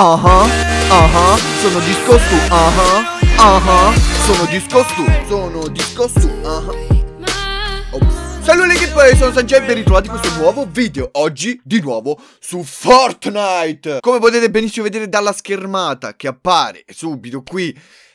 Oh uh-huh, uh sono disco su, uh-huh, uh sono disco sono disco su, uh-huh. Ops. Salve leghe poi sono Sanchez e ben ritrovati in questo nuovo video Oggi di nuovo su Fortnite Come potete benissimo vedere dalla schermata che appare subito qui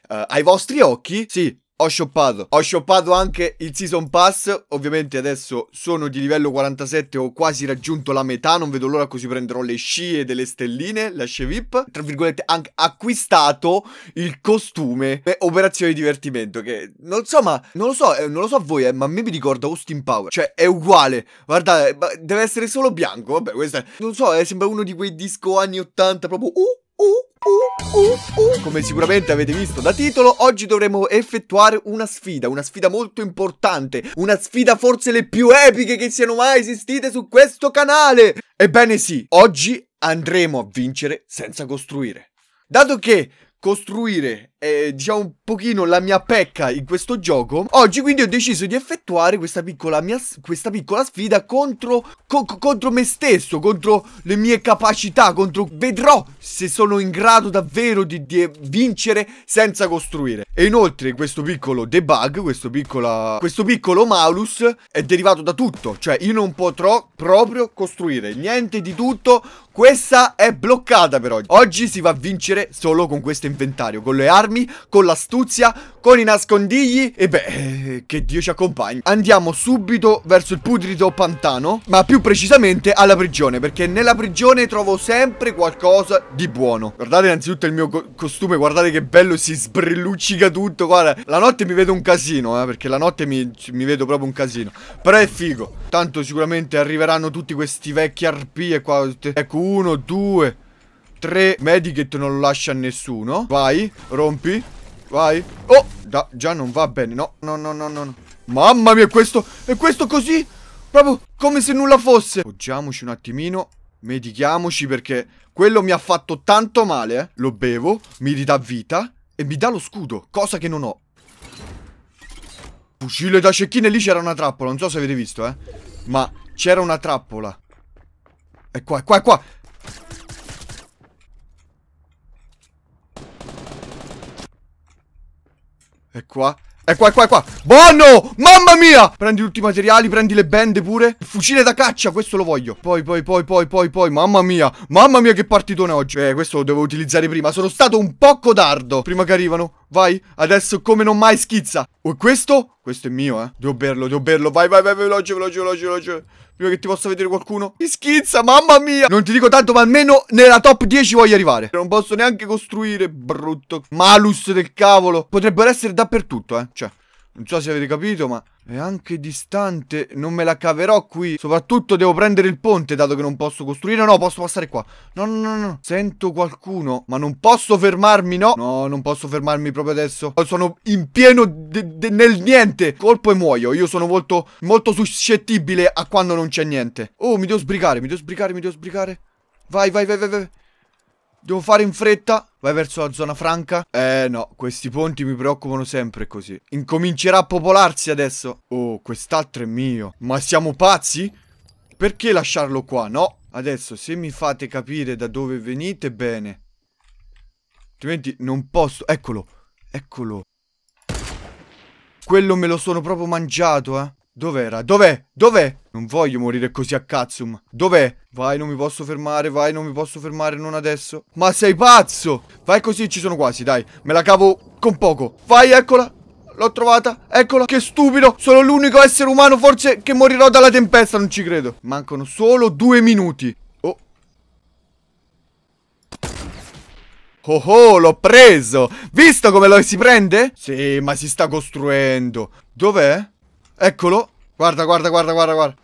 eh, ai vostri occhi Sì, ho shoppato. Ho shoppato anche il Season Pass. Ovviamente adesso sono di livello 47, ho quasi raggiunto la metà. Non vedo l'ora così prenderò le scie delle stelline, la scie VIP. Tra virgolette, anche acquistato il costume per operazione di divertimento. Che non so, ma non lo so, eh, non lo so a voi, eh, ma a me mi ricorda Austin Power. Cioè, è uguale. Guardate, eh, deve essere solo bianco. Vabbè, questo è. Non so, eh, sembra uno di quei disco anni 80. Proprio. Uh, Uh, uh, uh. Come sicuramente avete visto da titolo, oggi dovremo effettuare una sfida, una sfida molto importante, una sfida forse le più epiche che siano mai esistite su questo canale. Ebbene sì, oggi andremo a vincere senza costruire. Dato che costruire eh, diciamo un pochino la mia pecca in questo gioco Oggi quindi ho deciso di effettuare questa piccola, mia, questa piccola sfida contro, co contro me stesso Contro le mie capacità contro Vedrò se sono in grado davvero di, di vincere senza costruire E inoltre questo piccolo debug, questo, piccola, questo piccolo malus è derivato da tutto Cioè io non potrò proprio costruire niente di tutto Questa è bloccata per oggi Oggi si va a vincere solo con questo inventario Con le armi armi, con l'astuzia, con i nascondigli e beh, che Dio ci accompagni. Andiamo subito verso il putrido pantano, ma più precisamente alla prigione, perché nella prigione trovo sempre qualcosa di buono. Guardate innanzitutto il mio co costume, guardate che bello, si sbrilluccica tutto, guarda. La notte mi vedo un casino, eh, perché la notte mi, mi vedo proprio un casino. Però è figo. Tanto sicuramente arriveranno tutti questi vecchi arpie qua. Ecco, uno, due, 3 medikit non lo lascia a nessuno Vai, rompi Vai Oh, da, già non va bene No, no, no, no, no Mamma mia, questo E questo così Proprio come se nulla fosse Poggiamoci un attimino Medichiamoci perché quello mi ha fatto tanto male eh. Lo bevo, mi ridà vita e mi dà lo scudo, cosa che non ho Fucile da cecchine, lì c'era una trappola, non so se avete visto eh Ma c'era una trappola È qua, è qua, è qua È qua. È qua, è qua, è qua. Buono! Mamma mia! Prendi tutti i materiali, prendi le bende pure. Fucile da caccia, questo lo voglio. Poi, poi, poi, poi, poi, poi. Mamma mia. Mamma mia che partitone oggi. Eh, questo lo devo utilizzare prima. Sono stato un po' codardo. Prima che arrivano vai. Adesso come non mai schizza. Oh, questo? Questo è mio, eh. Devo berlo, devo berlo. Vai, vai, vai, veloce, veloce, veloce, veloce. Prima che ti possa vedere qualcuno. Mi schizza, mamma mia. Non ti dico tanto, ma almeno nella top 10 voglio arrivare. Non posso neanche costruire, brutto. Malus del cavolo. Potrebbero essere dappertutto, eh. Cioè. Non so se avete capito, ma è anche distante. Non me la caverò qui. Soprattutto devo prendere il ponte, dato che non posso costruire. No, no, posso passare qua. No, no, no, no. Sento qualcuno, ma non posso fermarmi, no? No, non posso fermarmi proprio adesso. Sono in pieno nel niente. Colpo e muoio. Io sono molto, molto suscettibile a quando non c'è niente. Oh, mi devo sbrigare, mi devo sbrigare, mi devo sbrigare. Vai, vai, vai, vai, vai. Devo fare in fretta? Vai verso la zona franca? Eh no, questi ponti mi preoccupano sempre così. Incomincerà a popolarsi adesso. Oh, quest'altro è mio. Ma siamo pazzi? Perché lasciarlo qua? No. Adesso, se mi fate capire da dove venite, bene. Altrimenti non posso... Eccolo. Eccolo. Quello me lo sono proprio mangiato, eh. Dov'era? Dov'è? Dov'è? Non voglio morire così a cazzo. Dov'è? Vai, non mi posso fermare, vai, non mi posso fermare, non adesso. Ma sei pazzo! Vai così, ci sono quasi, dai. Me la cavo con poco. Vai, eccola. L'ho trovata, eccola. Che stupido. Sono l'unico essere umano, forse, che morirò dalla tempesta, non ci credo. Mancano solo due minuti. Oh. Oh oh, l'ho preso! Visto come lo si prende? Sì, ma si sta costruendo. Dov'è? Eccolo. Guarda, guarda, guarda, guarda, guarda.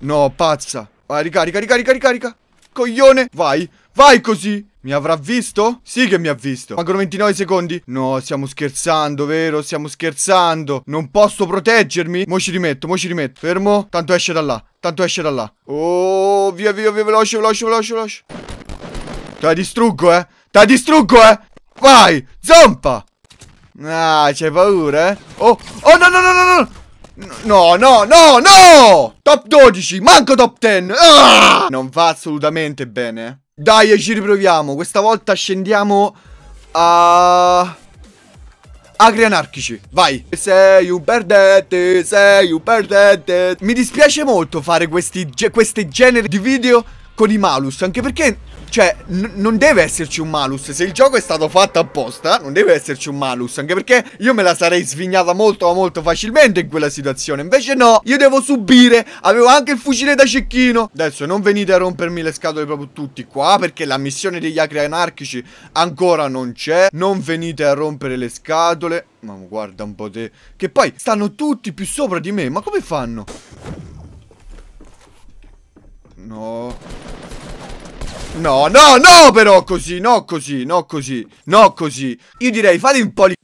No, pazza. Vai, ricarica, ricarica, ricarica. Coglione. Vai, vai così. Mi avrà visto? Sì che mi ha visto. Mancano 29 secondi. No, stiamo scherzando, vero? Stiamo scherzando. Non posso proteggermi? Mo ci rimetto, mo ci rimetto. Fermo. Tanto esce da là. Tanto esce da là. Oh, via, via, via, veloce, veloce, veloce, veloce. Te distruggo, eh. Te la distruggo, eh. Vai, zompa. Ah, c'hai paura, eh? Oh, oh, no, no, no, no, no. No, no, no, no! Top 12, manco top 10! Ah! Non va assolutamente bene. Dai, ci riproviamo. Questa volta scendiamo a... Agri anarchici, vai Sei un perdente, sei un perdente Mi dispiace molto fare questi, questi generi di video sacco di malus, anche perché cioè, non deve esserci un malus. Se il gioco è stato fatto apposta, non deve esserci un malus. Anche perché io me la sarei svignata molto, molto facilmente in quella situazione. Invece no, io devo subire. Avevo anche il fucile da cecchino. Adesso non venite a rompermi le scatole proprio tutti qua, perché la missione degli acri anarchici ancora non c'è. Non venite a rompere le scatole. Ma guarda un po' te. Che poi stanno tutti più sopra di me. Ma come fanno? No... No, no, no però così, no così, no così, no così Io direi fate un po' di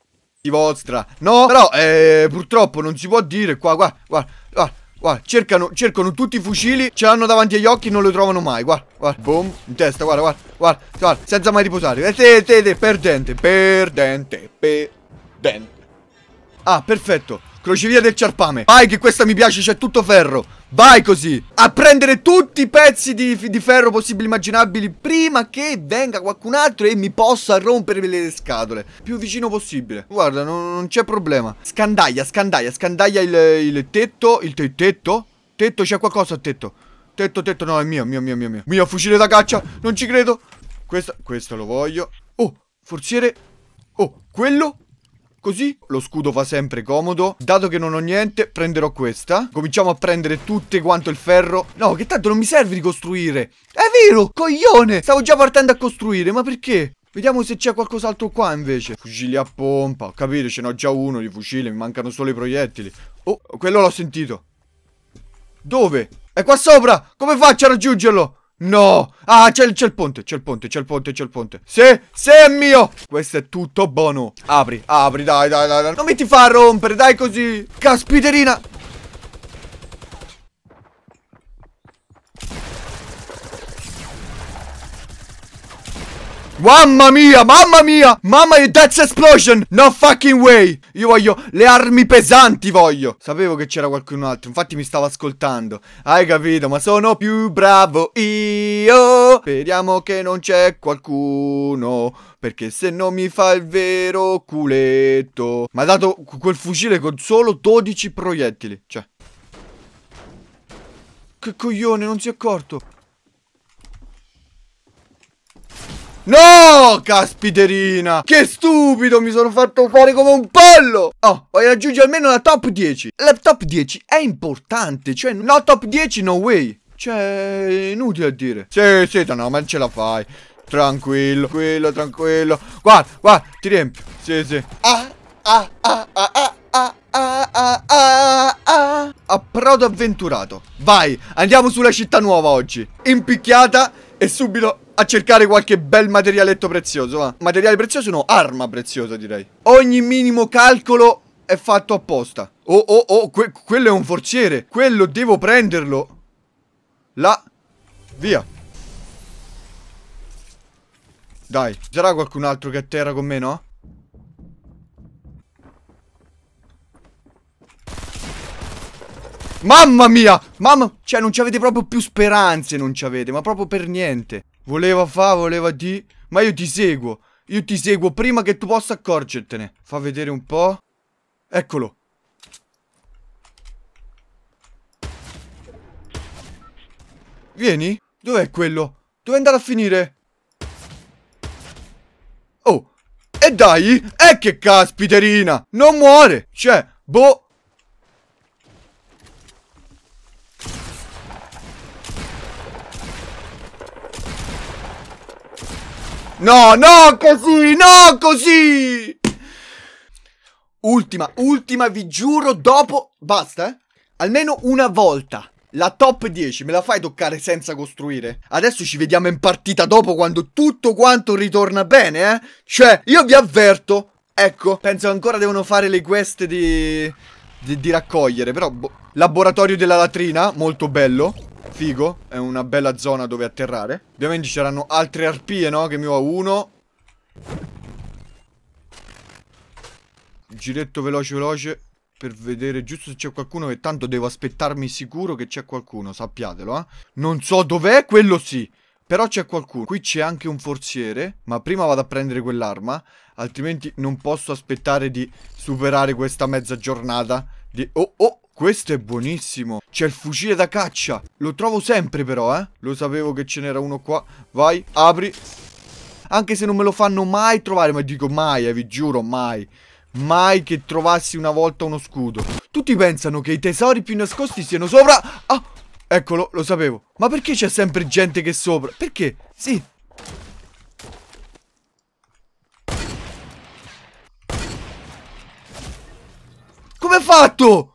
vostra No, però eh, purtroppo non si può dire qua, qua, qua, qua. Guarda, cercano, cercano, tutti i fucili, ce l'hanno davanti agli occhi e non lo trovano mai. Guarda, guarda, boom, in testa, guarda, guarda, guarda, guarda senza mai riposare. Eh, te, te, te, perdente, perdente, perdente. Ah, perfetto. Crocevia del ciarpame Vai che questa mi piace c'è tutto ferro Vai così A prendere tutti i pezzi di, di ferro possibili immaginabili Prima che venga qualcun altro e mi possa rompere le scatole Più vicino possibile Guarda non, non c'è problema Scandaglia scandaglia scandaglia il, il tetto Il te tetto? Tetto c'è qualcosa a tetto Tetto tetto no è mio mio mio mio mio Mio fucile da caccia non ci credo Questo, questo lo voglio Oh forziere Oh quello Così lo scudo fa sempre comodo. Dato che non ho niente, prenderò questa. Cominciamo a prendere tutte quanto il ferro. No, che tanto non mi serve ricostruire È vero, coglione! Stavo già partendo a costruire, ma perché? Vediamo se c'è qualcos'altro qua invece Fucili a pompa, ho capito, ce n'ho già uno di fucile Mi mancano solo i proiettili Oh, quello l'ho sentito Dove? È qua sopra! Come faccio a raggiungerlo? No! Ah, c'è il, ponte, c'è il ponte, c'è il ponte, c'è il ponte. Sì, sì, è mio! Questo è tutto buono. Apri, apri, dai, dai, dai, dai. Non mi ti fa rompere, dai così. Caspiterina. Mamma mia, mamma mia Mamma mia, that's explosion No fucking way Io voglio le armi pesanti voglio Sapevo che c'era qualcun altro Infatti mi stava ascoltando Hai capito, ma sono più bravo io Speriamo che non c'è qualcuno Perché se no mi fa il vero culetto Ma dato quel fucile con solo 12 proiettili Cioè Che coglione, non si è accorto No, caspiterina Che stupido, mi sono fatto fare come un pollo Oh, voglio raggiungere almeno la top 10 La top 10 è importante Cioè, no top 10, no way Cioè, è inutile a dire Sì, sì, no, ma ce la fai Tranquillo, tranquillo, tranquillo Guarda, guarda, ti riempio Sì, sì Ah, ah, ah, ah, ah Ah, ah, ah, ah, ah. ah. Approdo avventurato Vai, andiamo sulla città nuova oggi Impicchiata e subito a cercare qualche bel materialetto prezioso, va. Materiale prezioso no, arma preziosa direi. Ogni minimo calcolo è fatto apposta. Oh, oh, oh, que quello è un forziere. Quello devo prenderlo. Là. Via. Dai, sarà qualcun altro che è a terra con me, no? Mamma mia! Mamma... Cioè, non ci avete proprio più speranze, non ci avete, ma proprio per niente. Voleva fa, voleva di... Ma io ti seguo. Io ti seguo prima che tu possa accorgertene. Fa vedere un po'. Eccolo. Vieni. Dov'è quello? Dove è andato a finire? Oh. E dai. E eh, che caspiterina. Non muore. Cioè, boh. No, no, così, no, così! Ultima, ultima, vi giuro, dopo... Basta, eh? Almeno una volta. La top 10 me la fai toccare senza costruire? Adesso ci vediamo in partita dopo quando tutto quanto ritorna bene, eh? Cioè, io vi avverto. Ecco, penso ancora devono fare le quest di... Di, di raccogliere, però... Boh. Laboratorio della latrina, molto bello. Figo, è una bella zona dove atterrare. Ovviamente ci saranno altre arpie, no? Che mi ho uno. Giretto veloce veloce per vedere giusto se c'è qualcuno che tanto devo aspettarmi sicuro che c'è qualcuno, sappiatelo, eh. Non so dov'è, quello sì. Però c'è qualcuno. Qui c'è anche un forziere, ma prima vado a prendere quell'arma, altrimenti non posso aspettare di superare questa mezza giornata oh, oh, questo è buonissimo. C'è il fucile da caccia. Lo trovo sempre però, eh. Lo sapevo che ce n'era uno qua. Vai, apri. Anche se non me lo fanno mai trovare, ma dico mai, eh, vi giuro, mai. Mai che trovassi una volta uno scudo. Tutti pensano che i tesori più nascosti siano sopra... Ah, eccolo, lo sapevo. Ma perché c'è sempre gente che è sopra? Perché? Sì, come hai fatto?